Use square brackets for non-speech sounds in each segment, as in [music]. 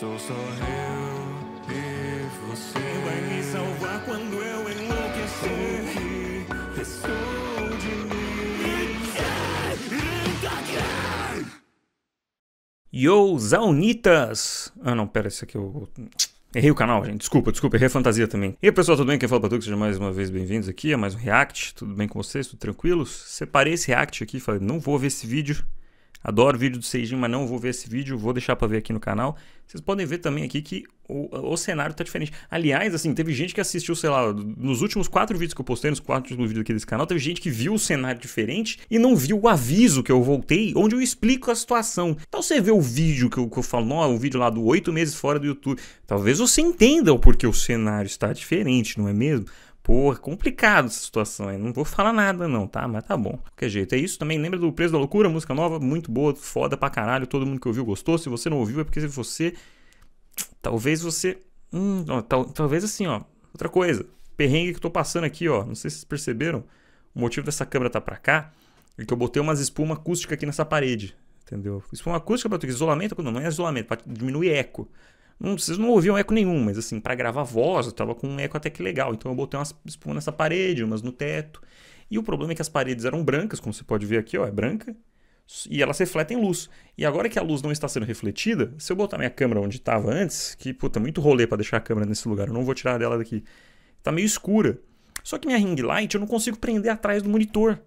Sou só eu e você. vai me salvar quando eu enlouquecer? de mim? Yo, Zaunitas! Ah, não, pera, isso aqui eu. Errei o canal, gente. Desculpa, desculpa, errei a fantasia também. E aí, pessoal, tudo bem? Quem fala Batuque, sejam mais uma vez bem-vindos aqui a mais um React. Tudo bem com vocês? Tudo tranquilos? Separei esse React aqui, falei, não vou ver esse vídeo Adoro vídeo do Seijin, mas não vou ver esse vídeo, vou deixar para ver aqui no canal. Vocês podem ver também aqui que o, o cenário está diferente. Aliás, assim, teve gente que assistiu, sei lá, nos últimos quatro vídeos que eu postei, nos quatro últimos vídeos aqui desse canal, teve gente que viu o cenário diferente e não viu o aviso que eu voltei, onde eu explico a situação. Então você vê o vídeo que eu, que eu falo, não, o vídeo lá do oito meses fora do YouTube. Talvez você entenda o porquê o cenário está diferente, não é mesmo? Porra, complicado essa situação aí. Não vou falar nada, não, tá? Mas tá bom. Qualquer jeito. É isso também. Lembra do Preso da Loucura, música nova, muito boa, foda pra caralho. Todo mundo que ouviu gostou. Se você não ouviu, é porque você. Talvez você. Hum, ó, tal... talvez assim, ó. Outra coisa. Perrengue que eu tô passando aqui, ó. Não sei se vocês perceberam. O motivo dessa câmera tá pra cá é que eu botei umas espuma acústica aqui nessa parede. Entendeu? Espuma acústica, para isolamento, não é isolamento, pra diminuir eco. Não, vocês não ouviam eco nenhum, mas assim, para gravar voz, eu tava com um eco até que legal. Então eu botei umas espumas nessa parede, umas no teto. E o problema é que as paredes eram brancas, como você pode ver aqui, ó, é branca. E elas refletem luz. E agora que a luz não está sendo refletida, se eu botar minha câmera onde estava antes, que puta, é muito rolê para deixar a câmera nesse lugar, eu não vou tirar dela daqui. Tá meio escura. Só que minha ring light eu não consigo prender atrás do monitor.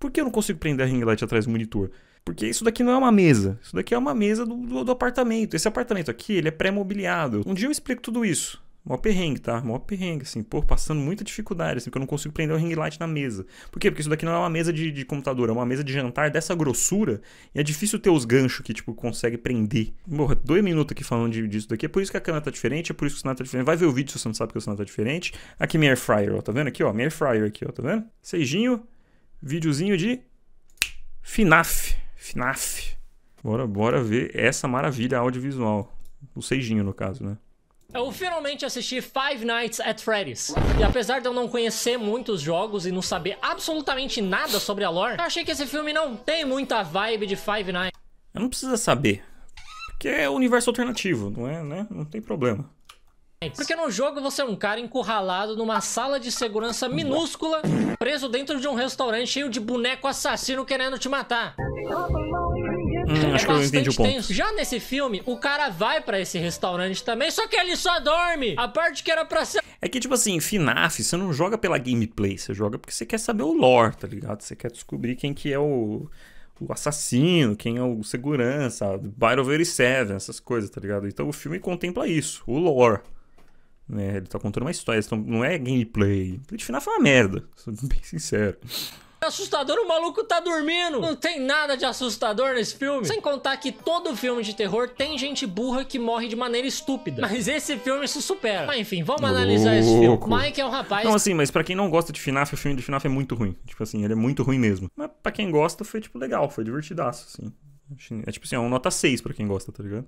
Por que eu não consigo prender a ring light atrás do monitor? Porque isso daqui não é uma mesa. Isso daqui é uma mesa do, do, do apartamento. Esse apartamento aqui, ele é pré-mobiliado. Um dia eu explico tudo isso. Mó perrengue, tá? Mó perrengue, assim, pô, passando muita dificuldade, assim, porque eu não consigo prender o ring light na mesa. Por quê? Porque isso daqui não é uma mesa de, de computador, é uma mesa de jantar dessa grossura e é difícil ter os ganchos que, tipo, consegue prender. Morra, dois minutos aqui falando de, disso daqui, é por isso que a cana tá diferente, é por isso que o cenário tá diferente. Vai ver o vídeo se você não sabe que o cenário tá diferente. Aqui minha air fryer, ó, tá vendo aqui, ó? Minha air fryer aqui, ó, tá vendo? Seijinho, videozinho de FNAF. FNAF. Bora, bora ver essa maravilha audiovisual. O Seijinho, no caso, né? Eu finalmente assisti Five Nights at Freddy's. E apesar de eu não conhecer muitos jogos e não saber absolutamente nada sobre a lore, eu achei que esse filme não tem muita vibe de Five Nights. Eu não precisa saber. Porque é universo alternativo, não é, né? Não tem problema. É porque no jogo você é um cara encurralado numa sala de segurança minúscula, preso dentro de um restaurante cheio de boneco assassino querendo te matar. Hum, é acho que eu é entendi o ponto. Tenso. Já nesse filme, o cara vai para esse restaurante também, só que ele só dorme. A parte que era pra ser. É que, tipo assim, FNAF, você não joga pela gameplay, você joga porque você quer saber o lore, tá ligado? Você quer descobrir quem que é o o assassino, quem é o segurança, Battle of essas coisas, tá ligado? Então o filme contempla isso, o lore. Né? Ele tá contando uma história, então não é gameplay. O play de final foi uma merda, sou [laughs] bem sincero. Assustador, o maluco tá dormindo. Não tem nada de assustador nesse filme. Sem contar que todo filme de terror tem gente burra que morre de maneira estúpida. Mas esse filme se supera. Mas enfim, vamos Louco. analisar esse filme. Mike é um rapaz. Não, assim, mas para quem não gosta de FNAF, o filme do FNAF é muito ruim. Tipo assim, ele é muito ruim mesmo. Mas para quem gosta, foi, tipo, legal, foi divertidaço, assim. É tipo assim, é um nota 6 pra quem gosta, tá ligado?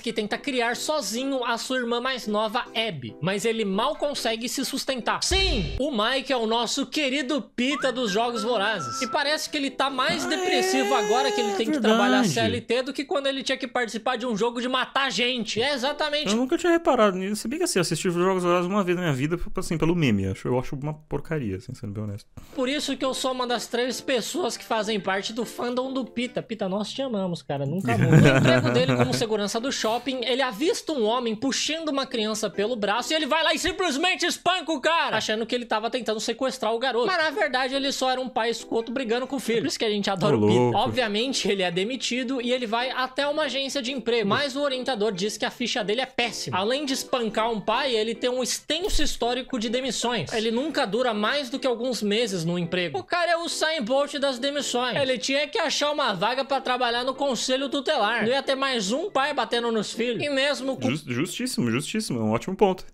que tenta criar sozinho a sua irmã mais nova, Abby, mas ele mal consegue se sustentar. Sim, o Mike é o nosso querido Pita dos Jogos Vorazes. E parece que ele tá mais depressivo agora que ele é tem verdade. que trabalhar CLT do que quando ele tinha que participar de um jogo de matar gente. É exatamente. Eu nunca tinha reparado nisso. Se bem que assim, eu assisti os Jogos Vorazes uma vez na minha vida, assim, pelo meme. Eu acho, uma porcaria, assim, sendo bem honesto. Por isso que eu sou uma das três pessoas que fazem parte do fandom do Pita. Pita, nós te amamos, cara. Nunca muda. o emprego dele como segurança do show shopping, ele avista um homem puxando uma criança pelo braço e ele vai lá e simplesmente espanca o cara, achando que ele tava tentando sequestrar o garoto. Mas na verdade ele só era um pai escoto brigando com o filho. Por isso que a gente adora Tô o Pito. Obviamente ele é demitido e ele vai até uma agência de emprego, mas o orientador diz que a ficha dele é péssima. Além de espancar um pai, ele tem um extenso histórico de demissões. Ele nunca dura mais do que alguns meses no emprego. O cara é o Usain Bolt das demissões. Ele tinha que achar uma vaga para trabalhar no conselho tutelar. Não ia ter mais um pai batendo nos filhos. E mesmo com. Just, justíssimo, justíssimo. É um ótimo ponto.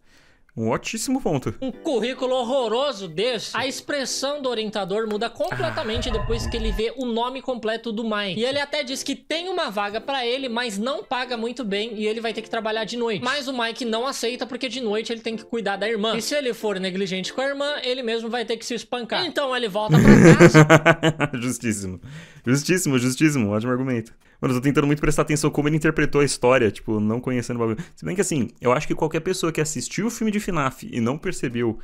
Um ótimo ponto. Um currículo horroroso desse, a expressão do orientador muda completamente ah. depois que ele vê o nome completo do Mike. E ele até diz que tem uma vaga para ele, mas não paga muito bem e ele vai ter que trabalhar de noite. Mas o Mike não aceita porque de noite ele tem que cuidar da irmã. E se ele for negligente com a irmã, ele mesmo vai ter que se espancar. Então ele volta pra [laughs] casa. justíssimo. Justíssimo, justíssimo. Ótimo argumento. Mano, eu tô tentando muito prestar atenção como ele interpretou a história, tipo, não conhecendo o bagulho. Se bem que assim, eu acho que qualquer pessoa que assistiu o filme de FNAF e não percebeu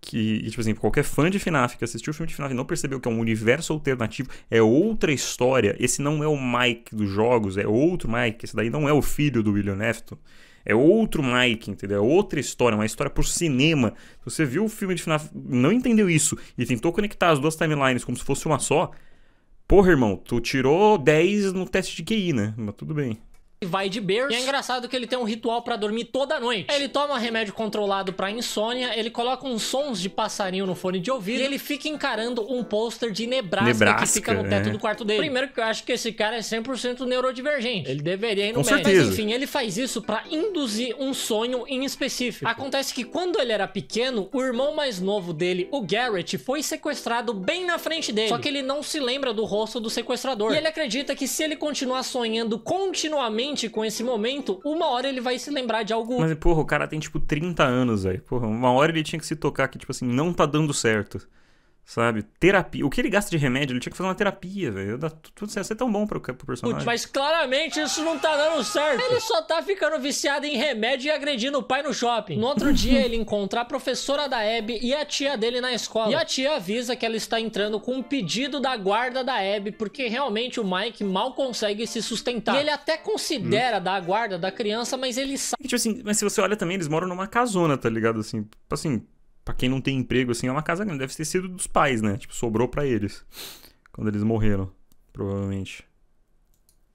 que, e, tipo assim, qualquer fã de FNAF que assistiu o filme de FNAF e não percebeu que é um universo alternativo, é outra história. Esse não é o Mike dos jogos, é outro Mike. Esse daí não é o filho do William Afton. É outro Mike, entendeu? É outra história, uma história por cinema. Se você viu o filme de FNAF, não entendeu isso e tentou conectar as duas timelines como se fosse uma só, Porra, irmão, tu tirou 10 no teste de QI, né? Mas tudo bem vai de Bears. E é engraçado que ele tem um ritual para dormir toda noite. Ele toma remédio controlado para insônia, ele coloca uns sons de passarinho no fone de ouvido e ele fica encarando um pôster de Nebraska, Nebraska, que fica no é. teto é. do quarto dele. Primeiro que eu acho que esse cara é 100% neurodivergente. Ele deveria ir no Com médico. Certeza. Mas enfim, ele faz isso para induzir um sonho em específico. Acontece que quando ele era pequeno, o irmão mais novo dele, o Garrett, foi sequestrado bem na frente dele. Só que ele não se lembra do rosto do sequestrador. E ele acredita que se ele continuar sonhando continuamente contente com esse momento, uma hora ele vai se lembrar de algo. Mas, porra, o cara tem tipo 30 anos, velho. Porra, uma hora ele tinha que se tocar que, tipo assim, não tá dando certo. Sabe? Terapia. O que ele gasta de remédio, ele tinha que fazer uma terapia, velho. Dá tudo certo. Você é tão bom pro, pro personagem. Mas claramente isso não tá dando certo. Ele só tá ficando viciado em remédio e agredindo o pai no shopping. No outro dia, ele encontra a professora da Abby e a tia dele na escola. E a tia avisa que ela está entrando com um pedido da guarda da Abby, porque realmente o Mike mal consegue se sustentar. E ele até considera hum. dar a guarda da criança, mas ele sabe. É tipo assim, mas se você olha também, eles moram numa casona, tá ligado? Assim, tipo assim, para quem não tem emprego, assim, é uma casa grande. Deve ter sido dos pais, né? Tipo, sobrou para eles. Quando eles morreram, provavelmente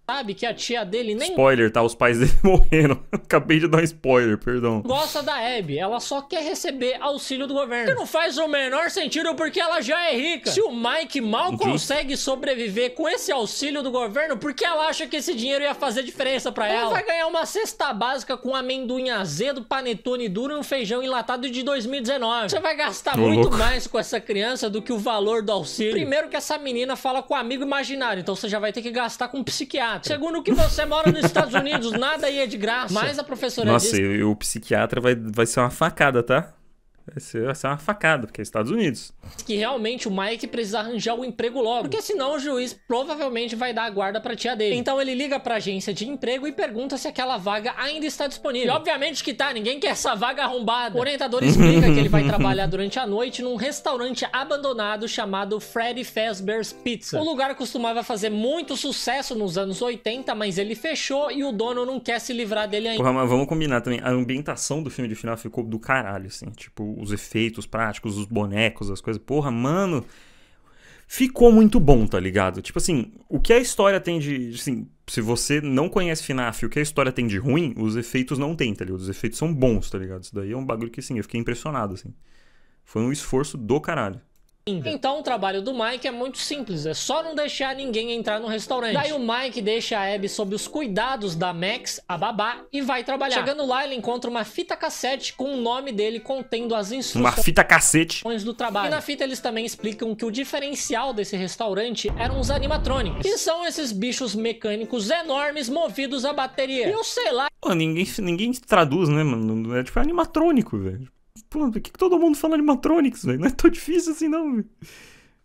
sabe que a tia dele nem. Spoiler, tá? Os pais [laughs] dele morreram. Acabei de dar um spoiler, perdão. Gosta da Abby, ela só quer receber auxílio do governo. Que não faz o menor sentido porque ela já é rica. Se o Mike mal Just... Uhum. consegue sobreviver com esse auxílio do governo, porque ela acha que esse dinheiro ia fazer diferença para ela? vai ganhar uma cesta básica com amendoim azedo, panetone duro e um feijão enlatado de 2019. Você vai gastar muito louco. mais com essa criança do que o valor do auxílio. Primeiro que essa menina fala com um amigo imaginário, então você já vai ter que gastar com um psiquiatra psiquiatra. Segundo que você mora nos Estados Unidos, nada aí é de graça. Mas a professora Nossa, disse... Nossa, o psiquiatra vai, vai ser uma facada, tá? Vai ser, vai ser uma facada, porque é Estados Unidos. Que realmente o Mike precisa arranjar um emprego logo, porque senão o juiz provavelmente vai dar a guarda pra tia dele. Então ele liga pra agência de emprego e pergunta se aquela vaga ainda está disponível. E obviamente que tá, ninguém quer essa vaga arrombada. O orientador explica que ele vai trabalhar durante a noite num restaurante abandonado chamado Freddy Fazbear's Pizza. O lugar costumava fazer muito sucesso nos anos 80, mas ele fechou e o dono não quer se livrar dele ainda. Porra, mas vamos combinar também, a ambientação do filme de final ficou do caralho, assim, tipo os efeitos práticos, os bonecos, as coisas. Porra, mano, ficou muito bom, tá ligado? Tipo assim, o que a história tem de. Assim, se você não conhece FNAF, o que a história tem de ruim, os efeitos não tem, tá ligado? Os efeitos são bons, tá ligado? Isso daí é um bagulho que, assim, eu fiquei impressionado, assim. Foi um esforço do caralho ainda. Então o trabalho do Mike é muito simples, é só não deixar ninguém entrar no restaurante. Daí o Mike deixa a Abby sob os cuidados da Max, a babá, e vai trabalhar. Chegando lá, ele encontra uma fita cassete com o nome dele contendo as instruções. Uma fita cassete. Do trabalho. E na fita eles também explicam que o diferencial desse restaurante eram os animatrônicos, que são esses bichos mecânicos enormes movidos a bateria. E eu sei lá. Pô, ninguém, ninguém traduz, né, mano? É tipo é animatrônico, velho. Pô, por que, que todo mundo fala animatronics, velho? Não é tão difícil assim, não, velho.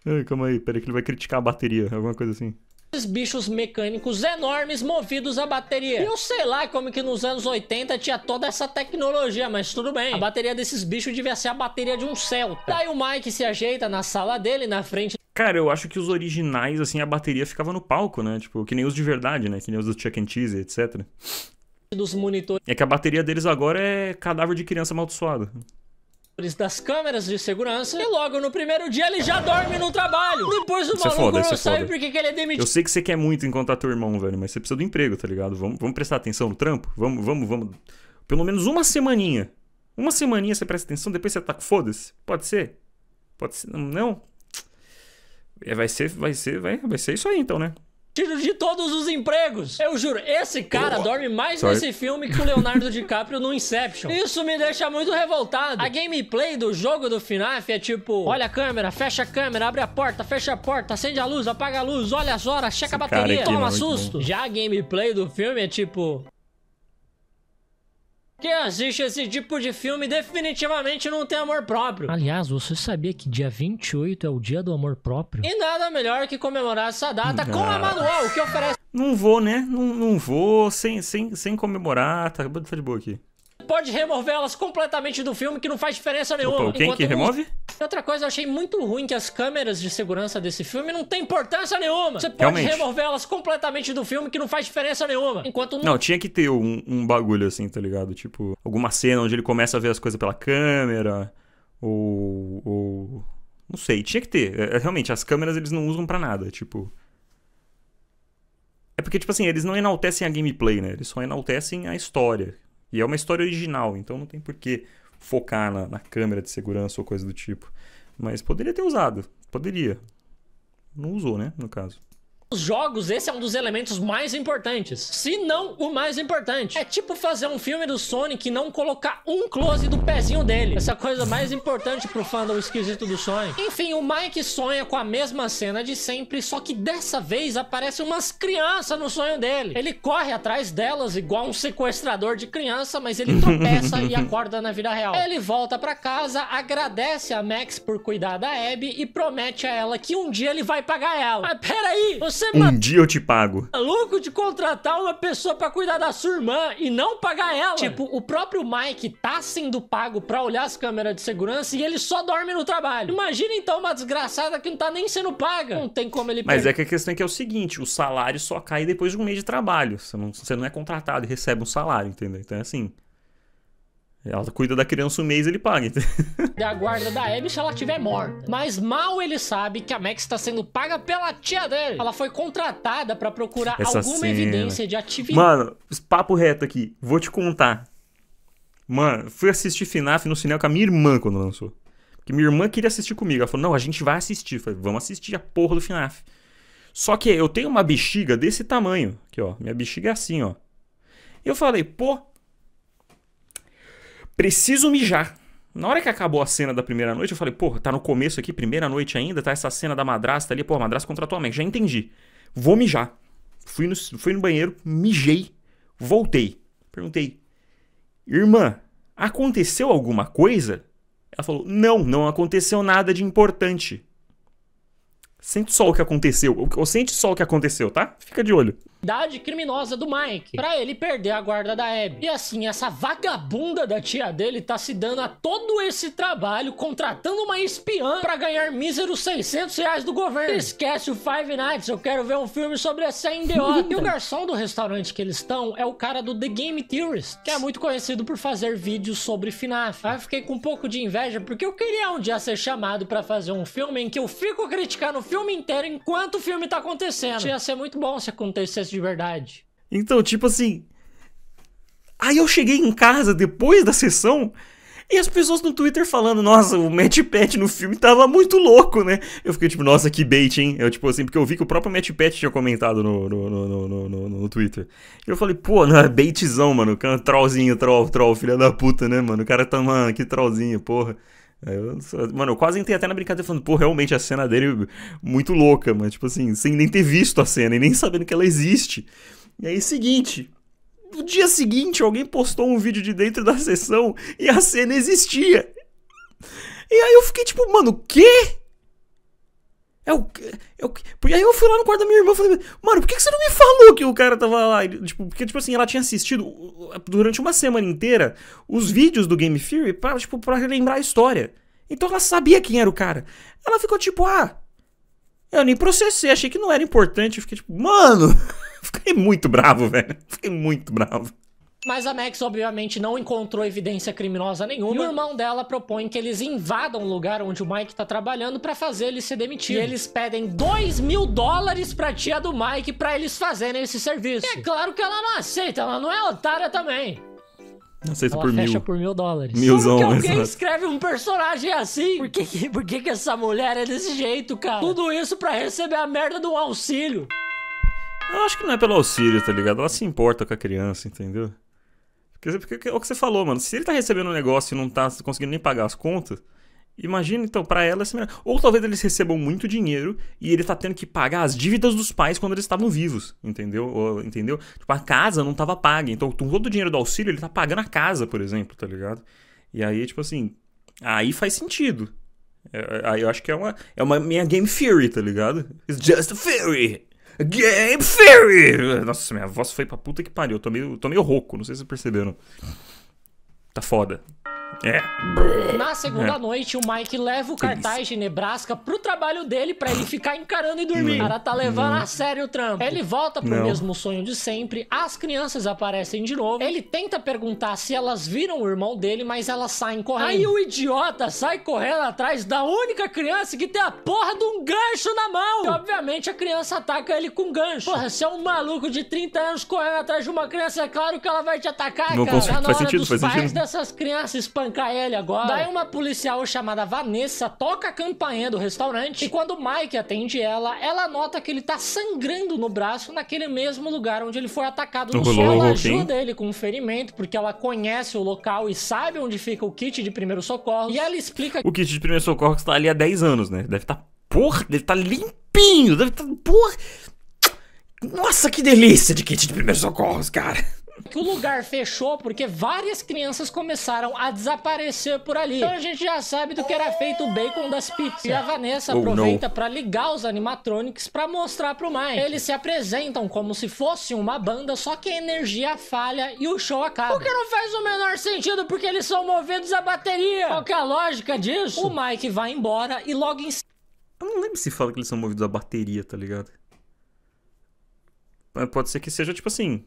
Ai, calma aí, peraí que ele vai criticar a bateria, alguma coisa assim. Esses bichos mecânicos enormes movidos a bateria. eu sei lá como que nos anos 80 tinha toda essa tecnologia, mas tudo bem. A bateria desses bichos devia ser a bateria de um Celta. Daí o Mike se ajeita na sala dele, na frente Cara, eu acho que os originais, assim, a bateria ficava no palco, né? Tipo, que nem os de verdade, né? Que nem os do Chuck and Cheese, etc. Dos monitores. É que a bateria deles agora é cadáver de criança amaldiçoada das câmeras de segurança. E logo no primeiro dia ele já dorme no trabalho. Depois o maluco foda, não sabe por que ele é demitido. Eu sei que você quer muito encontrar teu irmão, velho, mas você precisa do emprego, tá ligado? Vamos, vamos prestar atenção no trampo? Vamos, vamos, vamos. Pelo menos uma semaninha. Uma semaninha você presta atenção, depois você tá foda-se. Pode ser? Pode ser? Não? É, vai ser, vai ser, vai, vai ser isso aí então, né? tiro de todos os empregos. Eu juro, esse cara oh, dorme mais sorry. nesse filme que o Leonardo [laughs] DiCaprio no Inception. Isso me deixa muito revoltado. A gameplay do jogo do FNAF é tipo, olha a câmera, fecha a câmera, abre a porta, fecha a porta, acende a luz, apaga a luz, olha as horas, checa esse a bateria, é toma é susto. Já a gameplay do filme é tipo, quem assiste esse tipo de filme definitivamente não tem amor próprio. Aliás, você sabia que dia 28 é o dia do amor próprio? E nada melhor que comemorar essa data não. com a ah. Manual, que oferece. Não vou, né? Não, não vou, sem, sem, sem comemorar, tá, tá de boa aqui pode removê-las completamente do filme, que não faz diferença nenhuma. Opa, quem Enquanto que remove? Um... Outra coisa, eu achei muito ruim que as câmeras de segurança desse filme não tem importância nenhuma. Você pode removê-las completamente do filme, que não faz diferença nenhuma. Enquanto não. Não, tinha que ter um, um bagulho assim, tá ligado? Tipo, alguma cena onde ele começa a ver as coisas pela câmera. Ou, ou, não sei, tinha que ter. É, é, realmente, as câmeras eles não usam para nada, tipo. É porque, tipo assim, eles não enaltecem a gameplay, né? Eles só enaltecem a história. E é uma história original, então não tem por que focar na, na câmera de segurança ou coisa do tipo. Mas poderia ter usado, poderia. Não usou, né, no caso. Os jogos, esse é um dos elementos mais importantes, se não o mais importante. É tipo fazer um filme do Sonic e não colocar um close do pezinho dele. Essa coisa mais importante pro do esquisito do Sonic. Enfim, o Mike sonha com a mesma cena de sempre, só que dessa vez aparecem umas crianças no sonho dele. Ele corre atrás delas igual um sequestrador de criança, mas ele tropeça e acorda na vida real. Ele volta pra casa, agradece a Max por cuidar da Abby e promete a ela que um dia ele vai pagar ela. Mas peraí, você um dia eu te pago. Maluco tá de contratar uma pessoa para cuidar da sua irmã e não pagar ela. Tipo, o próprio Mike tá sendo pago para olhar as câmeras de segurança e ele só dorme no trabalho. Imagina então uma desgraçada que não tá nem sendo paga. Não tem como ele. Mas per... é que a questão é que é o seguinte: o salário só cai depois de um mês de trabalho. Você não, você não é contratado e recebe um salário, entendeu? Então é assim. Ela cuida da criança um mês, ele paga. a guarda da Abby se ela tiver morta. Mas mal ele sabe que a Max está sendo paga pela tia dele. Ela foi contratada para procurar Essa alguma cena. evidência de atividade. Mano, papo reto aqui. Vou te contar. Mano, fui assistir FNAF no cinema com a minha irmã quando lançou. Porque minha irmã queria assistir comigo. Ela falou, não, a gente vai assistir. Eu falei, vamos assistir a porra do FNAF. Só que eu tenho uma bexiga desse tamanho. Aqui, ó. Minha bexiga é assim, ó. Eu falei, pô, preciso mijar. Na hora que acabou a cena da primeira noite, eu falei, porra, tá no começo aqui, primeira noite ainda, tá essa cena da madrasta ali, pô, madrasta contratualmente, a mãe, já entendi. Vou mijar. Fui no, fui no banheiro, mijei, voltei. Perguntei, irmã, aconteceu alguma coisa? Ela falou, não, não aconteceu nada de importante. Sente só o que aconteceu. Ou sente só o que aconteceu, tá? Fica de olho. Idade criminosa do Mike, para ele perder a guarda da Abby. E assim, essa vagabunda da tia dele tá se dando a todo esse trabalho, contratando uma espiã para ganhar míseros 600 reais do governo. Esquece o Five Nights, eu quero ver um filme sobre essa idiota. [laughs] e o garçom do restaurante que eles estão é o cara do The Game Theorist, que é muito conhecido por fazer vídeos sobre FNAF. Aí eu fiquei com um pouco de inveja, porque eu queria um dia ser chamado para fazer um filme em que eu fico criticando filme inteiro enquanto o filme tá acontecendo. Isso ia ser muito bom se acontecesse de verdade. Então, tipo assim. Aí eu cheguei em casa depois da sessão e as pessoas no Twitter falando, nossa, o Matt Pat no filme tava muito louco, né? Eu fiquei tipo, nossa, que bait, hein? Eu, tipo assim, porque eu vi que o próprio Matt Pat tinha comentado no, no, no, no, no, no Twitter. E eu falei, pô, não, é baitzão, mano. É trollzinho, troll, troll, filha da puta, né, mano? O cara tá, mano, que trollzinho, porra mano, eu quase entrei até na brincadeira falando, pô, realmente a cena dele muito louca, mas tipo assim, sem nem ter visto a cena e nem sabendo que ela existe. E aí, seguinte, no dia seguinte alguém postou um vídeo de dentro da sessão e a cena existia. E aí eu fiquei tipo, mano, o quê? É o, é o Porque aí eu fui lá no quarto da minha irmã e falei, mano, por que, que você não me falou que o cara tava lá? E, tipo, porque, tipo assim, ela tinha assistido durante uma semana inteira os vídeos do Game Theory pra, tipo, pra relembrar a história. Então ela sabia quem era o cara. Ela ficou tipo, ah. Eu nem processei, achei que não era importante. Eu fiquei tipo, mano. [laughs] fiquei muito bravo, velho. Fiquei muito bravo. Mas a Max, obviamente, não encontrou evidência criminosa nenhuma. E o irmão dela propõe que eles invadam o lugar onde o Mike tá trabalhando para fazer ele se demitir. E eles pedem 2 mil dólares pra tia do Mike para eles fazerem esse serviço. E é claro que ela não aceita, ela não é otária também. Aceita ela por fecha mil. por mil dólares. Milzão, Como que alguém escreve um personagem assim? Por que, que, por que que essa mulher é desse jeito, cara? Tudo isso pra receber a merda do auxílio. Eu acho que não é pelo auxílio, tá ligado? Ela se importa com a criança, entendeu? Porque, é o que você falou, mano. Se ele tá recebendo um negócio e não tá conseguindo nem pagar as contas, imagina então, para ela é melhor. Ou talvez eles recebam muito dinheiro e ele tá tendo que pagar as dívidas dos pais quando eles estavam vivos, entendeu? Ou, entendeu? Tipo, a casa não tava paga. Então, todo o dinheiro do auxílio ele tá pagando a casa, por exemplo, tá ligado? E aí, tipo assim, aí faz sentido. É, é, aí eu acho que é uma, é uma minha game theory, tá ligado? It's just a theory. Game Theory! É, é, Nossa, minha voz foi pra puta que pariu. Eu tô meio, tô meio rouco, não sei se vocês perceberam. Tá foda. É. Na segunda é. noite, o Mike leva o cartaz de Nebraska pro trabalho dele para ele ficar encarando e dormir. O cara tá levando não. a sério o trampo. Ele volta pro não. mesmo sonho de sempre, as crianças aparecem de novo. Ele tenta perguntar se elas viram o irmão dele, mas elas saem correndo. Aí o idiota sai correndo atrás da única criança que tem a porra de um gancho na mão. E obviamente a criança ataca ele com gancho. Porra, se é um maluco de 30 anos correndo atrás de uma criança, é claro que ela vai te atacar, Não, cara. Tá na hora sentido, dos faz pais sentido. dessas crianças espancar ele agora. Daí uma policial chamada Vanessa toca a campainha do restaurante e quando Mike atende ela, ela nota que ele tá sangrando no braço naquele mesmo lugar onde ele foi atacado no céu. Ela ajuda ele com um ferimento porque ela conhece o local e sabe onde fica o kit de primeiro socorro e ela explica... O kit de primeiro socorro que está ali há 10 anos, né? Deve estar... Tá... Porra, deve estar tá limpinho, deve estar... Tá... Porra... Nossa, que delícia de kit de primeiros socorros, cara que o lugar fechou porque várias crianças começaram a desaparecer por ali. Então a gente já sabe do que era feito o bacon das pizzas. E a Vanessa oh, aproveita para ligar os animatronics para mostrar pro Mike. Eles se apresentam como se fosse uma banda, só que a energia falha e o show acaba. O que não faz o menor sentido porque eles são movidos à bateria. Qual que é a lógica disso? O Mike vai embora e logo em Eu não lembro se fala que eles são movidos à bateria, tá ligado? Pode ser que seja tipo assim,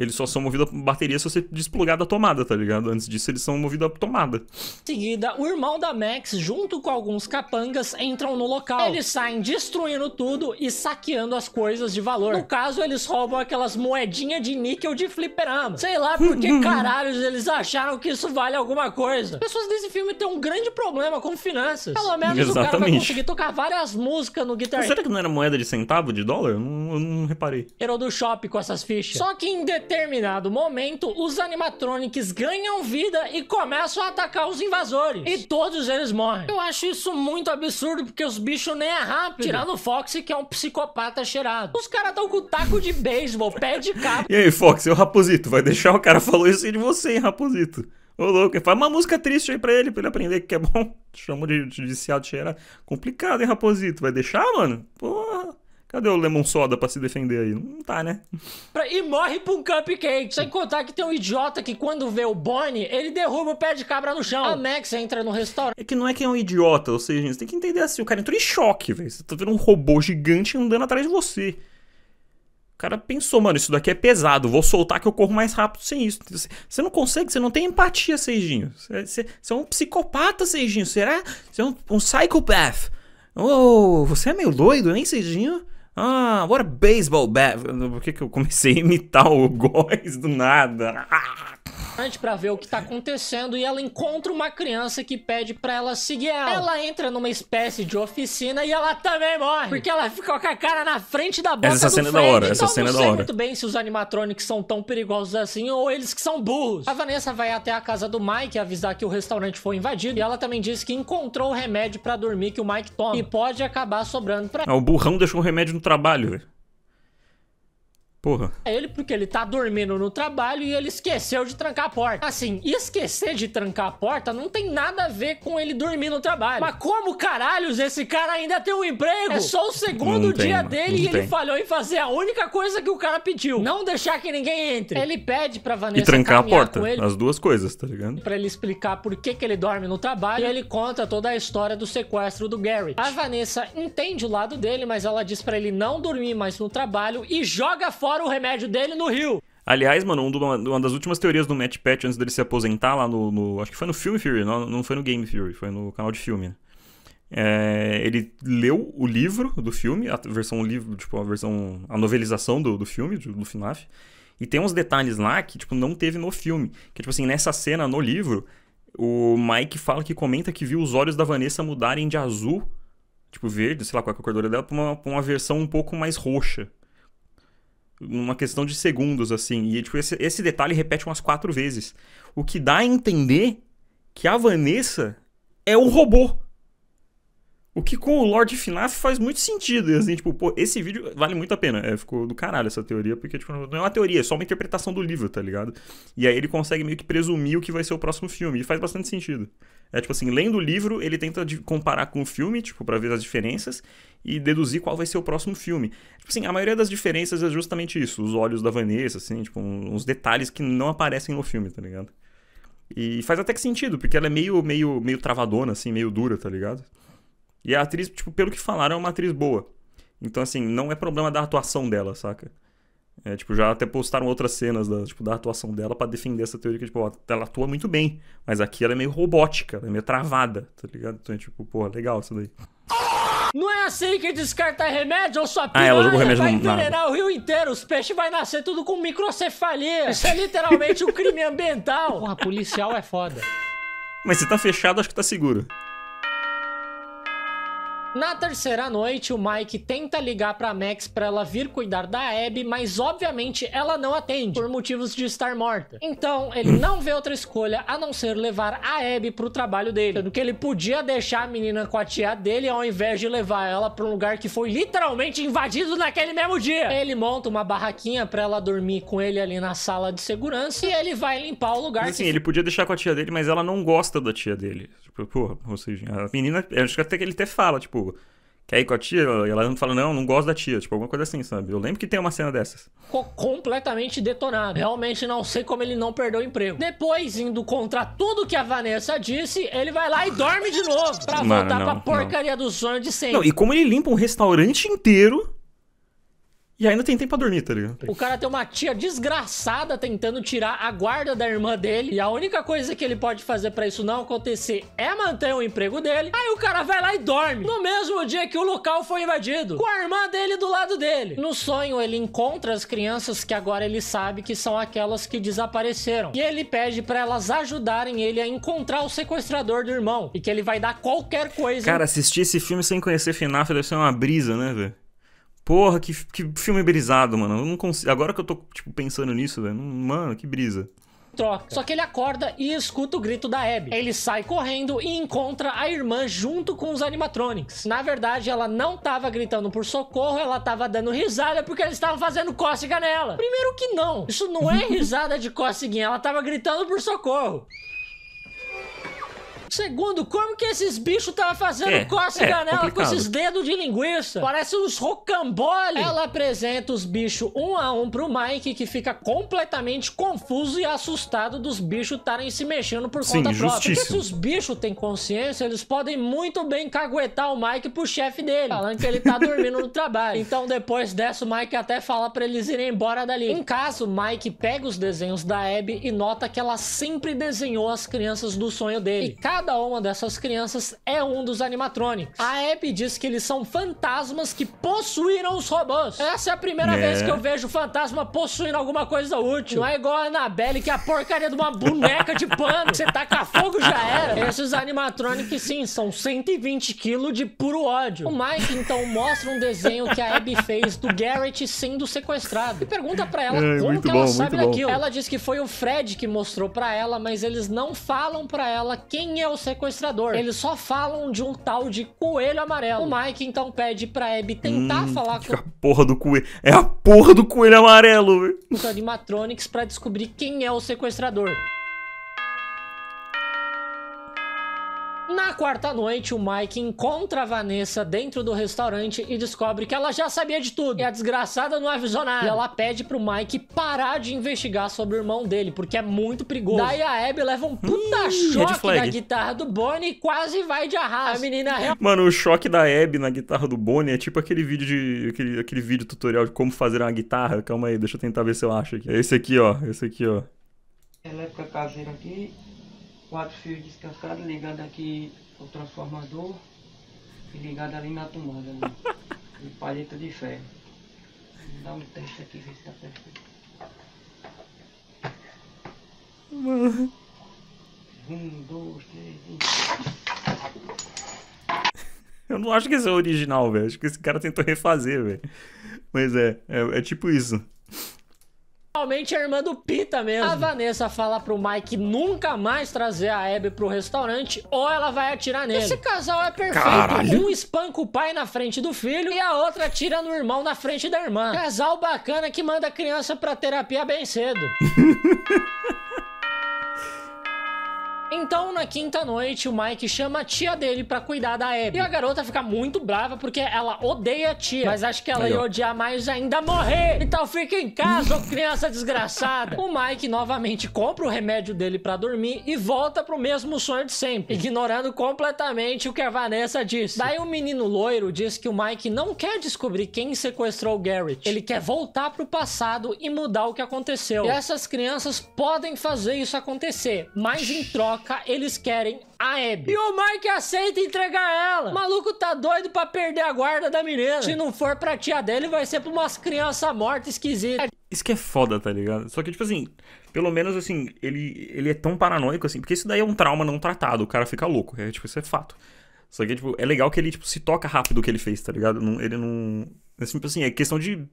eles só são movidos a bateria se você desplugar da tomada, tá ligado? Antes disso, eles são movidos a tomada. Em seguida, o irmão da Max, junto com alguns capangas, entram no local. Eles saem destruindo tudo e saqueando as coisas de valor. No caso, eles roubam aquelas moedinhas de níquel de fliperama. Sei lá porque [laughs] caralhos eles acharam que isso vale alguma coisa. pessoas desse filme têm um grande problema com finanças. Pelo menos Exatamente. o cara vai conseguir tocar várias músicas no guitarra. Será que não era moeda de centavo, de dólar? Eu não, eu não reparei. Era do shopping com essas fichas. Só que em determinado momento, os animatronics ganham vida e começam a atacar os invasores. E todos eles morrem. Eu acho isso muito absurdo, porque os bichos nem é rápido. Tirando o Foxy, que é um psicopata cheirado. Os caras estão com taco de beisebol, pé de capa. E aí, Foxy, o Raposito, vai deixar o cara falou isso de você, hein, Raposito? Ô, louco, faz uma música triste aí pra ele, pra ele aprender que é bom. [laughs] Chamou de judicial de cheirar. Complicado, hein, Raposito? Vai deixar, mano? Porra. Cadê o Lemon Soda pra se defender aí? Não tá, né? E morre pra um cupcake. Sem contar que tem um idiota que quando vê o Bonnie, ele derruba o pé de cabra no chão. A Max entra no restaurante. É que não é quem é um idiota, ou seja, você tem que entender assim, o cara entrou em choque, velho. Você tá vendo um robô gigante andando atrás de você. O cara pensou, mano, isso daqui é pesado, vou soltar que eu corro mais rápido sem isso. Você não consegue, você não tem empatia, Seijinho. Você, é um psicopata, Seijinho. Será? Você é um, um psychopath. Oh, você é meio doido, nem Seijinho? Ah, what a baseball bat. Por que, que eu comecei a imitar o Góis do nada? Ah! para ver o que tá acontecendo e ela encontra uma criança que pede para ela seguir ela. Ela entra numa espécie de oficina e ela também morre, porque ela fica com a cara na frente da boca Essa cena Fred. É da hora, então, essa cena é da hora. Não muito bem se os animatronics são tão perigosos assim ou eles que são burros. A Vanessa vai até a casa do Mike avisar que o restaurante foi invadido e ela também diz que encontrou o remédio para dormir que o Mike toma e pode acabar sobrando para. Ah, o burrão deixou o remédio no trabalho, Porra. É ele porque ele tá dormindo no trabalho e ele esqueceu de trancar a porta. Assim, esquecer de trancar a porta não tem nada a ver com ele dormir no trabalho. Mas como caralhos esse cara ainda tem um emprego? É só o segundo não dia tem, dele e tem. ele falhou em fazer a única coisa que o cara pediu: não deixar que ninguém entre. Ele pede pra Vanessa. E trancar a porta. Ele, as duas coisas, tá ligado? Pra ele explicar por que, que ele dorme no trabalho e ele conta toda a história do sequestro do Gary. A Vanessa entende o lado dele, mas ela diz para ele não dormir mais no trabalho e joga fora fora o remédio dele no Rio. Aliás, mano, uma, das últimas teorias do Matt Patch antes dele se aposentar lá no. no acho que foi no filme Fury, não, não foi no Game Fury, foi no canal de filme, né? É, ele leu o livro do filme, a versão livro, tipo, a versão. a novelização do, do filme, do, do FNAF. E tem uns detalhes lá que, tipo, não teve no filme. Que, tipo assim, nessa cena no livro, o Mike fala que comenta que viu os olhos da Vanessa mudarem de azul, tipo verde, sei lá qual é a cor dela, pra uma, pra uma versão um pouco mais roxa numa questão de segundos, assim. E tipo, esse, esse detalhe repete umas quatro vezes. O que dá a entender que a Vanessa é o robô. O que com o Lord FNAF faz muito sentido. E assim, tipo, pô, esse vídeo vale muito a pena. É, ficou do caralho essa teoria, porque, tipo, não é uma teoria, é só uma interpretação do livro, tá ligado? E aí ele consegue meio que presumir o que vai ser o próximo filme. E faz bastante sentido. É tipo assim, lendo o livro, ele tenta comparar com o filme, tipo, pra ver as diferenças e deduzir qual vai ser o próximo filme. Tipo assim, a maioria das diferenças é justamente isso. Os olhos da Vanessa, assim, tipo, uns detalhes que não aparecem no filme, tá ligado? E faz até que sentido, porque ela é meio, meio, meio travadona, assim, meio dura, tá ligado? E a atriz, tipo, pelo que falaram, é uma atriz boa. Então, assim, não é problema da atuação dela, saca? É, tipo, já até postaram outras cenas da, tipo, da atuação dela para defender essa teoria que, tipo, ó, ela atua muito bem, mas aqui ela é meio robótica, ela é meio travada, tá ligado? Então é tipo, pô, legal isso daí. Não é assim que descarta remédio ou sua ah, é, piranha ah, ela jogou remédio vai envenenar o rio inteiro, os peixes vai nascer tudo com microcefalia. Isso é literalmente um crime ambiental. Porra, policial é foda. Mas se tá fechado, acho que tá seguro. Na terceira noite, o Mike tenta ligar para Max para ela vir cuidar da Abby, mas obviamente ela não atende por motivos de estar morta. Então, ele não vê outra escolha a não ser levar a Abby pro trabalho dele, sendo que ele podia deixar a menina com a tia dele ao invés de levar ela para um lugar que foi literalmente invadido naquele mesmo dia. Ele monta uma barraquinha para ela dormir com ele ali na sala de segurança e ele vai limpar o lugar. Mas, assim, que... ele podia deixar com a tia dele, mas ela não gosta da tia dele. Tipo, porra, ou seja, a menina, acho que até que ele até fala, tipo, quer ir com a tia? E ela fala, não, não gosto da tia, tipo, alguma coisa assim, sabe? Eu lembro que tem uma cena dessas. Ficou completamente detonado. Realmente não sei como ele não perdeu o emprego. Depois, indo contra tudo que a Vanessa disse, ele vai lá e dorme de novo pra Mano, voltar não, pra porcaria não. do sonho de sempre. Não, e como ele limpa um restaurante inteiro e ainda tem tempo pra dormir, tá ligado? O cara tem uma tia desgraçada tentando tirar a guarda da irmã dele. E a única coisa que ele pode fazer para isso não acontecer é manter o emprego dele. Aí o cara vai lá e dorme. No mesmo dia que o local foi invadido. Com a irmã dele do lado dele. No sonho, ele encontra as crianças que agora ele sabe que são aquelas que desapareceram. E ele pede para elas ajudarem ele a encontrar o sequestrador do irmão. E que ele vai dar qualquer coisa. Cara, assistir esse filme sem conhecer FNAF deve ser uma brisa, né, velho? Porra, que, que filme brisado, mano. Eu não consigo. Agora que eu tô, tipo, pensando nisso, velho. Mano, que brisa. Troca. Só que ele acorda e escuta o grito da Abby. Ele sai correndo e encontra a irmã junto com os animatronics. Na verdade, ela não tava gritando por socorro, ela tava dando risada porque eles estavam fazendo cócega nela. Primeiro que não. Isso não é [laughs] risada de cóceguinha, ela tava gritando por socorro. Segundo, como que esses bichos tava fazendo é, cócega é, nela com esses dedos de linguiça? Parece uns rocambole. Ela apresenta os bichos um a um pro Mike, que fica completamente confuso e assustado dos bichos estarem se mexendo por Sim, conta própria. Porque se os bichos têm consciência, eles podem muito bem caguetar o Mike pro chefe dele, falando que ele tá dormindo no trabalho. [laughs] Então depois dessa, o Mike até fala para eles irem embora dali. Em caso, Mike pega os desenhos da Abby e nota que ela sempre desenhou as crianças do sonho dele. E cada cada uma dessas crianças é um dos animatrônicos. A app diz que eles são fantasmas que possuíram os robôs. Essa é a primeira é. vez que eu vejo fantasma possuindo alguma coisa útil. Não é igual a Annabelle, que é a porcaria de uma boneca de pano. Você taca fogo, já era. Esses animatrônicos, sim, são 120 quilos de puro ódio. O Mike, então, mostra um desenho que a Abby fez do Garrett sendo sequestrado. E pergunta para ela é, como que ela bom, sabe daquilo. Bom. Ela diz que foi o Fred que mostrou para ela, mas eles não falam para ela quem é o sequestrador. Eles só falam de um tal de coelho amarelo. O Mike então pede pra Abby tentar hum, falar com. A porra do coelho. É a porra do coelho amarelo, velho. Os animatronics pra descobrir quem é o sequestrador. Na quarta noite, o Mike encontra a Vanessa dentro do restaurante e descobre que ela já sabia de tudo. E a desgraçada não avisou nada. E ela pede pro Mike parar de investigar sobre o irmão dele, porque é muito perigoso. Daí a Abby leva um puta é choque na guitarra do Bonnie e quase vai de arrasto. A menina... É [laughs] Mano, o choque da Abby na guitarra do Bonnie é tipo aquele vídeo de... Aquele, aquele vídeo tutorial de como fazer uma guitarra. Calma aí, deixa eu tentar ver se eu acho aqui. É esse aqui, ó. Esse aqui, ó. É caseira aqui quatro fios descansados, ligado aqui ao transformador e ligado ali na tomada, né? ali, [laughs] de palheta de ferro. Vou dar um teste aqui, ver se tá perfeito. Mano. Um, dois, três, Eu não acho que esse é o original, velho. Acho que esse cara tentou refazer, velho. Mas é, é, é tipo isso. Realmente a irmã do Pita mesmo. A Vanessa fala pro Mike nunca mais trazer a Abby pro restaurante ou ela vai atirar nele. Esse casal é perfeito. Caralho. Um espanca o pai na frente do filho e a outra atira no irmão na frente da irmã. Casal bacana que manda a criança pra terapia bem cedo. [laughs] Então, na quinta noite, o Mike chama a tia dele pra cuidar da Abby. E a garota fica muito brava porque ela odeia a tia, mas acho que ela Aí, ia odiar mais ainda morrer. Então fica em casa, ô criança desgraçada. O Mike novamente compra o remédio dele pra dormir e volta pro mesmo sonho de sempre, ignorando completamente o que a Vanessa disse. Daí o menino loiro diz que o Mike não quer descobrir quem sequestrou o Garrett. Ele quer voltar pro passado e mudar o que aconteceu. E essas crianças podem fazer isso acontecer, mas em troca troca, eles querem a Abby. E o Mike aceita entregar ela. O maluco tá doido pra perder a guarda da menina. Se não for pra tia dele, vai ser pra umas crianças mortas esquisitas. Isso que é foda, tá ligado? Só que, tipo assim, pelo menos, assim, ele, ele é tão paranoico, assim, porque isso daí é um trauma não tratado, o cara fica louco. É, tipo, isso é fato. Só que, tipo, é legal que ele, tipo, se toca rápido o que ele fez, tá ligado? Não, ele não... tipo assim, é questão de,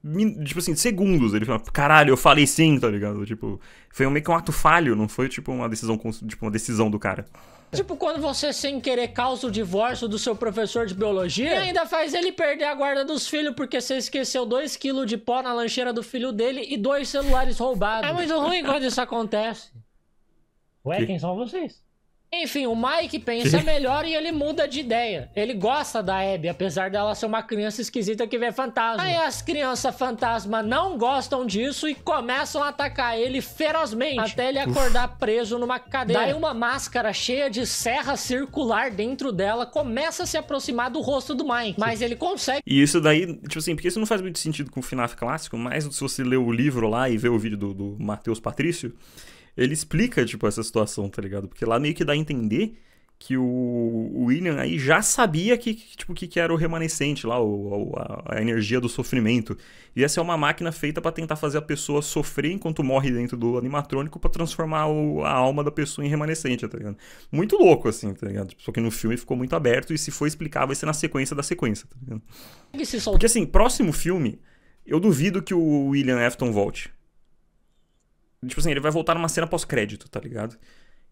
tipo assim, segundos. Ele fala, caralho, eu falei sim, tá ligado? Tipo, foi meio que um ato falho, não foi, tipo, uma decisão, tipo, uma decisão do cara. Tipo, quando você, sem querer, causa o divórcio do seu professor de biologia e ainda faz ele perder a guarda dos filhos porque você esqueceu dois quilos de pó na lancheira do filho dele e dois celulares roubados. É muito ruim quando isso acontece. Ué, que? quem são vocês? Enfim, o Mike pensa melhor e ele muda de ideia. Ele gosta da Abby, apesar dela ser uma criança esquisita que vê fantasma. Aí as crianças fantasma não gostam disso e começam a atacar ele ferozmente, até ele acordar Uf. preso numa cadeira. Daí uma máscara cheia de serra circular dentro dela começa a se aproximar do rosto do Mike, mas ele consegue. E isso daí, tipo assim, porque isso não faz muito sentido com o FNAF clássico, mas se você ler o livro lá e ver o vídeo do, do Matheus Patrício, ele explica, tipo, essa situação, tá ligado? Porque lá meio que dá a entender que o William aí já sabia que, que tipo, que, que era o remanescente lá, o, a, a, energia do sofrimento. E essa é uma máquina feita para tentar fazer a pessoa sofrer enquanto morre dentro do animatrônico para transformar o, a alma da pessoa em remanescente, tá ligado? Muito louco, assim, tá ligado? Só que no filme ficou muito aberto e se for explicar vai ser na sequência da sequência, tá ligado? Porque assim, próximo filme, eu duvido que o William Afton volte. Tipo assim, ele vai voltar numa cena pós-crédito, tá ligado?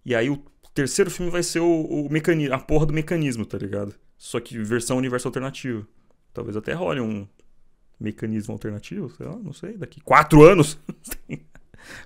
E aí o terceiro filme vai ser o, o mecanismo, a porra do mecanismo, tá ligado? Só que versão universo alternativo. Talvez até role um mecanismo alternativo, sei lá, não sei, daqui quatro anos. [laughs]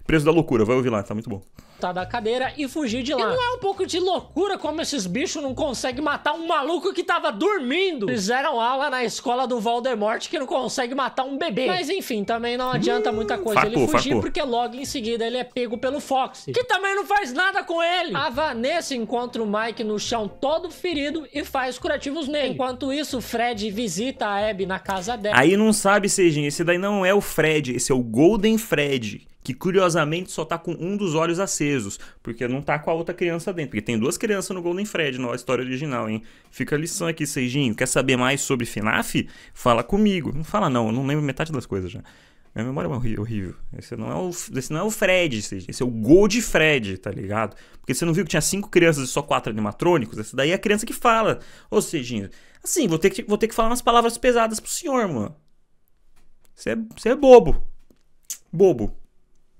Preso da loucura, vai ouvir lá, tá muito bom. Tá da cadeira e fugir de lá. E não é um pouco de loucura como esses bichos não conseguem matar um maluco que tava dormindo? Fizeram aula na escola do Voldemort que não consegue matar um bebê. Mas enfim, também não adianta muita coisa ele fugir, facou. porque logo em seguida ele é pego pelo Fox, que também não faz nada com ele. A Vanessa encontra o Mike no chão todo ferido e faz curativos nele. Enquanto isso, Fred visita a Abby na casa dela. Aí não sabe, Serginho, esse daí não é o Fred, esse é o Golden Fred que curiosamente só tá com um dos olhos acesos, porque não tá com a outra criança dentro. Porque tem duas crianças no Golden Fred na história original, hein? Fica a lição aqui, Seijinho. Quer saber mais sobre FNAF? Fala comigo. Não fala não, eu não lembro metade das coisas já. Minha memória é horrível. Esse não é o, esse não é o Fred, esse é o Gold Fred, tá ligado? Porque você não viu que tinha cinco crianças e só quatro animatrônicos? Essa daí é a criança que fala. Ou Seijinho. assim, vou ter que, vou ter que falar umas palavras pesadas pro senhor, mano. Você é, você é bobo. Bobo.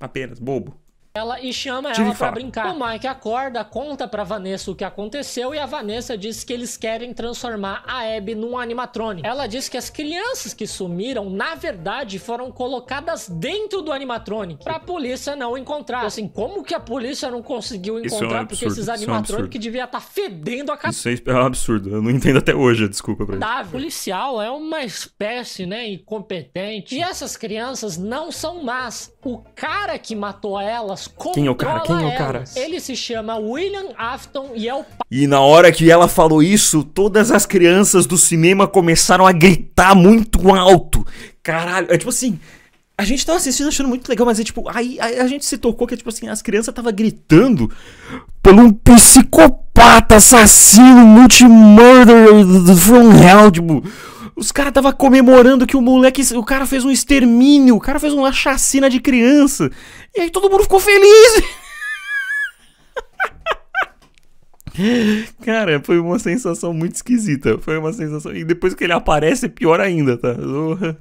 Apenas, bobo ela e chama Tive ela para brincar. O Mike acorda, conta para Vanessa o que aconteceu e a Vanessa diz que eles querem transformar a Abby num animatrônico. Ela diz que as crianças que sumiram, na verdade, foram colocadas dentro do animatrônico para a polícia não encontrar. Assim, como que a polícia não conseguiu encontrar é um porque esses animatrônicos é um devia estar tá fedendo a casa. Isso é um absurdo. Eu não entendo até hoje, desculpa pra tá, isso. policial é uma espécie, né, incompetente. E essas crianças não são más. O cara que matou elas elas. Controla Quem é o cara? Quem é o é cara? Elas. Ele se chama William Afton e é o E na hora que ela falou isso, todas as crianças do cinema começaram a gritar muito alto. Caralho, é tipo assim, a gente tava assistindo achando muito legal, mas é tipo, aí, aí a gente se tocou que tipo assim, as crianças tava gritando por um psicopata assassino multi-murderer from hell, tipo, os caras estavam comemorando que o moleque. O cara fez um extermínio, o cara fez uma chacina de criança. E aí todo mundo ficou feliz. [laughs] [laughs] Cara, foi uma sensação muito esquisita. Foi uma sensação. E depois que ele aparece, é pior ainda, tá?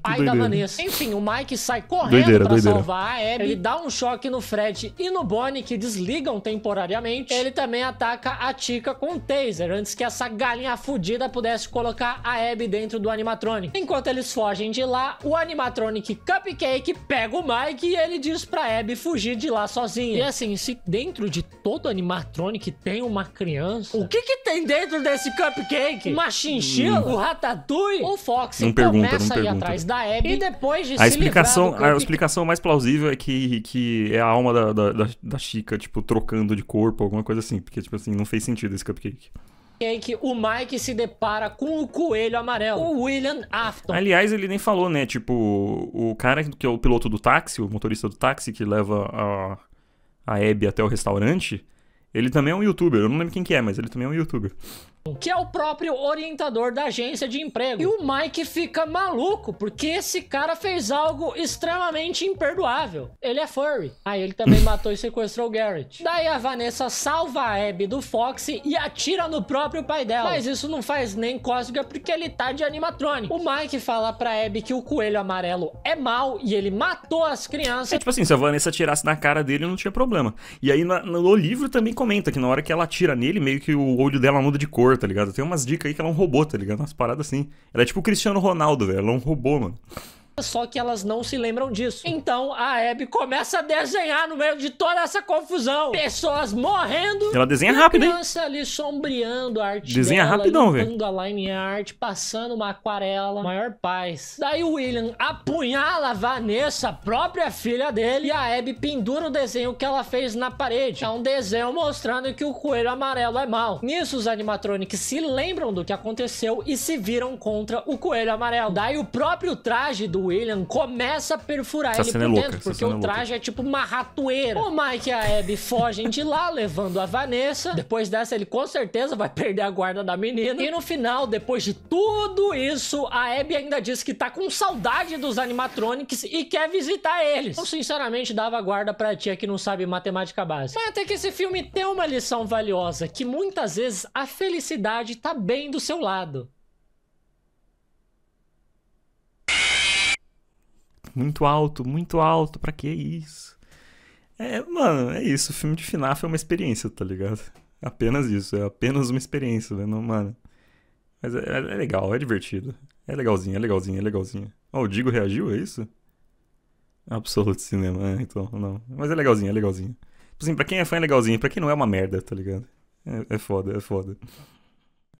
Pai [laughs] doideira. da Vanessa. Enfim, o Mike sai correndo doideira, pra doideira. salvar a Abby. Ele dá um choque no Fred e no Bonnie, que desligam temporariamente. Ele também ataca a Tika com um taser, antes que essa galinha fudida pudesse colocar a Abby dentro do animatronic. Enquanto eles fogem de lá, o animatronic Cupcake pega o Mike e ele diz pra Abby fugir de lá sozinha. E assim, se dentro de todo animatronic tem uma criança criança. O que que tem dentro desse cupcake? Uma chinchila? Hum. O ratatouille? O Fox não pergunta, começa não pergunta. a ir atrás da Abby e depois de a se explicação, A explicação mais plausível é que, que é a alma da, da, da, da Chica, tipo, trocando de corpo, alguma coisa assim. Porque, tipo assim, não fez sentido esse cupcake cupcake, o Mike se depara com o coelho amarelo, o William Afton. Aliás, ele nem falou, né? Tipo, o cara que é o piloto do táxi, o motorista do táxi que leva a, a Abby até o restaurante, ele também é um youtuber, eu não lembro quem que é, mas ele também é um youtuber que é o próprio orientador da agência de emprego. E o Mike fica maluco, porque esse cara fez algo extremamente imperdoável. Ele é furry. Aí ah, ele também [coughs] matou e sequestrou o Garrett. Daí a Vanessa salva a Abby do Foxy e atira no próprio pai dela. Mas isso não faz nem cósmica porque ele tá de animatrônico. O Mike fala pra Abby que o coelho amarelo é mal e ele matou as crianças. É tipo assim, se a Vanessa atirasse na cara dele não tinha problema. E aí no livro também comenta que na hora que ela atira nele, meio que o olho dela muda de cor ator, tá ligado? Tem umas dicas aí que ela é um robô, tá ligado? Umas paradas assim. Ela é tipo o Cristiano Ronaldo, velho. Ela é um robô, mano só que elas não se lembram disso. Então a Abby começa a desenhar no meio de toda essa confusão. Pessoas morrendo. Ela desenha rápido, hein? criança ali sombreando a arte Desenha dela, rapidão, velho. a line art, passando uma aquarela. Maior paz. Daí o William apunhala a Vanessa, a própria filha dele, e a Abby pendura o desenho que ela fez na parede. É um desenho mostrando que o coelho amarelo é mal. Nisso, os animatronics se lembram do que aconteceu e se viram contra o coelho amarelo. Daí o próprio traje do William começa a perfurar Essa ele é por é dentro, porque o traje é, é, tipo uma ratoeira. O Mike e a Abby fogem de lá, levando a Vanessa. Depois dessa, ele com certeza vai perder a guarda da menina. E no final, depois de tudo isso, a Abby ainda diz que tá com saudade dos animatronics e quer visitar eles. Eu, sinceramente, dava guarda pra tia que não sabe matemática básica. Mas até que esse filme tem uma lição valiosa, que muitas vezes a felicidade tá bem do seu lado. muito alto, muito alto, pra que isso? É, mano, é isso. O filme de FNAF é uma experiência, tá ligado? Apenas isso, é apenas uma experiência, né? Não, mano. Mas é, é, legal, é divertido. É legalzinho, é legalzinho, é legalzinho. Ó, oh, o Digo reagiu, é isso? Absoluto cinema, é, então, não. Mas é legalzinho, é legalzinho. Tipo assim, pra quem é fã é legalzinho, pra quem não é, é uma merda, tá ligado? É, é foda, é foda.